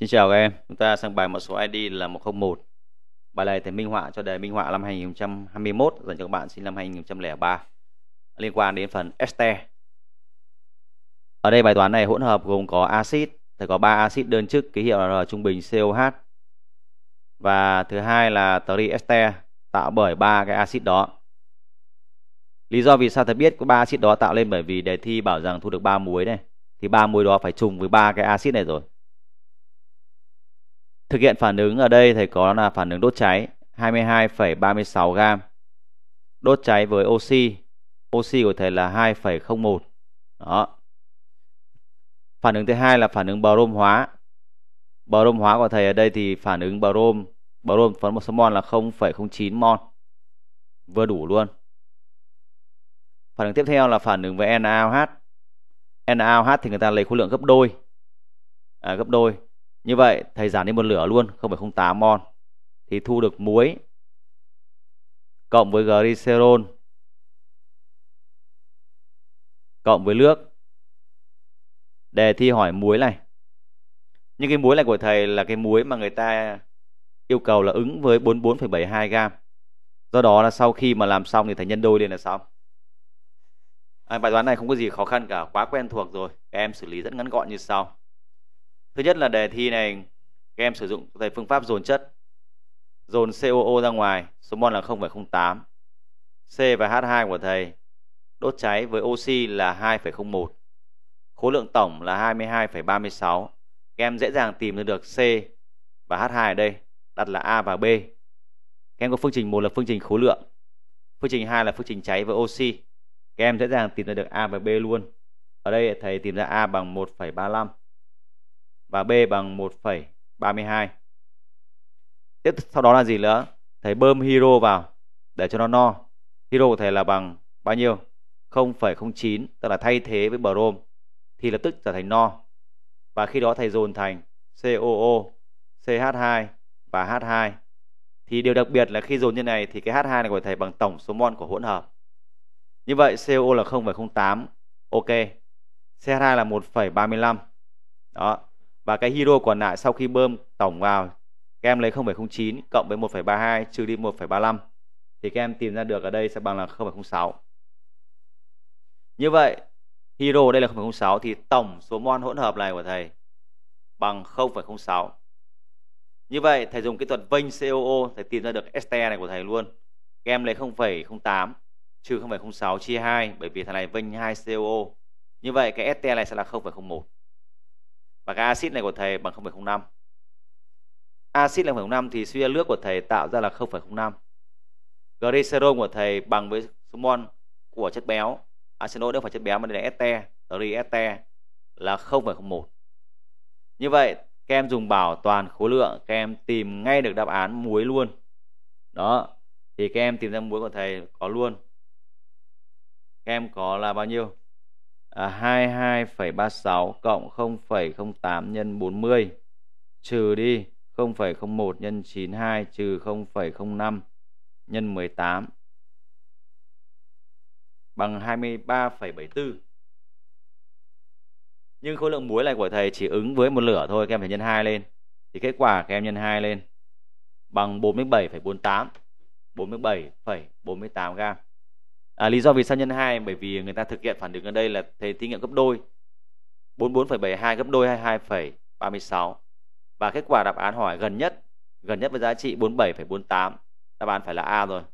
Xin chào các em, chúng ta sang bài một số ID là 101. Bài này thì minh họa cho đề minh họa năm 2021 dành cho các bạn sinh năm 2003 liên quan đến phần este. Ở đây bài toán này hỗn hợp gồm có axit, thì có 3 axit đơn chức ký hiệu là trung bình COH. Và thứ hai là este tạo bởi ba cái axit đó. Lý do vì sao thầy biết có ba axit đó tạo lên bởi vì đề thi bảo rằng thu được ba muối này thì ba muối đó phải trùng với ba cái axit này rồi Thực hiện phản ứng ở đây thầy có là phản ứng đốt cháy 22,36 gam đốt cháy với oxy. Oxy của thầy là 2,01. Đó. Phản ứng thứ hai là phản ứng brom hóa. Brom hóa của thầy ở đây thì phản ứng brom brom phấn một số mol là 0,09 mol. Vừa đủ luôn. Phản ứng tiếp theo là phản ứng với NaOH. NaOH thì người ta lấy khối lượng gấp đôi. À, gấp đôi như vậy thầy giảm đi một lửa luôn 0,08 mol thì thu được muối cộng với glycerol cộng với nước. Đề thi hỏi muối này. Nhưng cái muối này của thầy là cái muối mà người ta yêu cầu là ứng với 44,72 gram. Do đó là sau khi mà làm xong thì thầy nhân đôi lên là xong. À, bài toán này không có gì khó khăn cả, quá quen thuộc rồi. Các em xử lý rất ngắn gọn như sau thứ nhất là đề thi này các em sử dụng thầy phương pháp dồn chất dồn COO ra ngoài số mol là 0,08 C và H2 của thầy đốt cháy với oxy là 2,01 khối lượng tổng là 22,36 các em dễ dàng tìm ra được C và H2 ở đây đặt là A và B các em có phương trình một là phương trình khối lượng phương trình 2 là phương trình cháy với oxy các em dễ dàng tìm ra được A và B luôn ở đây thầy tìm ra A bằng 1,35 và B bằng 1,32. Tiếp sau đó là gì nữa? Thầy bơm hero vào để cho nó no. Hero của thầy là bằng bao nhiêu? 0,09 tức là thay thế với brom thì lập tức trở thành no. Và khi đó thầy dồn thành COO, CH2 và H2. Thì điều đặc biệt là khi dồn như này thì cái H2 này của thầy bằng tổng số mol của hỗn hợp. Như vậy CO là 0,08. Ok. CH2 là 1,35. Đó, và cái hydro còn lại sau khi bơm tổng vào các em lấy 0,09 cộng với 1,32 trừ đi 1,35 thì các em tìm ra được ở đây sẽ bằng là 0,06 như vậy hydro đây là 0,06 thì tổng số mol hỗn hợp này của thầy bằng 0,06 như vậy thầy dùng kỹ thuật vinh COO thầy tìm ra được STE này của thầy luôn các em lấy 0,08 trừ 0,06 chia 2 bởi vì thằng này vinh 2 COO như vậy cái STE này sẽ là 0,01 và cái axit này của thầy bằng 0,05 axit là 0,05 thì suy ra nước của thầy tạo ra là 0,05 glycerol của thầy bằng với số mol của chất béo arsenol đâu phải chất béo mà đây là este trieste là 0,01 như vậy các em dùng bảo toàn khối lượng các em tìm ngay được đáp án muối luôn đó thì các em tìm ra muối của thầy có luôn các em có là bao nhiêu à, 22,36 cộng 0,08 nhân 40 trừ đi 0,01 nhân 92 trừ 0,05 nhân 18 bằng 23,74. Nhưng khối lượng muối này của thầy chỉ ứng với một lửa thôi, các em phải nhân 2 lên. Thì kết quả các em nhân 2 lên bằng 47,48, 47,48 gam à, lý do vì sao nhân 2 bởi vì người ta thực hiện phản ứng ở đây là thế thí nghiệm gấp đôi 44,72 gấp đôi 22,36 và kết quả đáp án hỏi gần nhất gần nhất với giá trị 47,48 đáp án phải là A rồi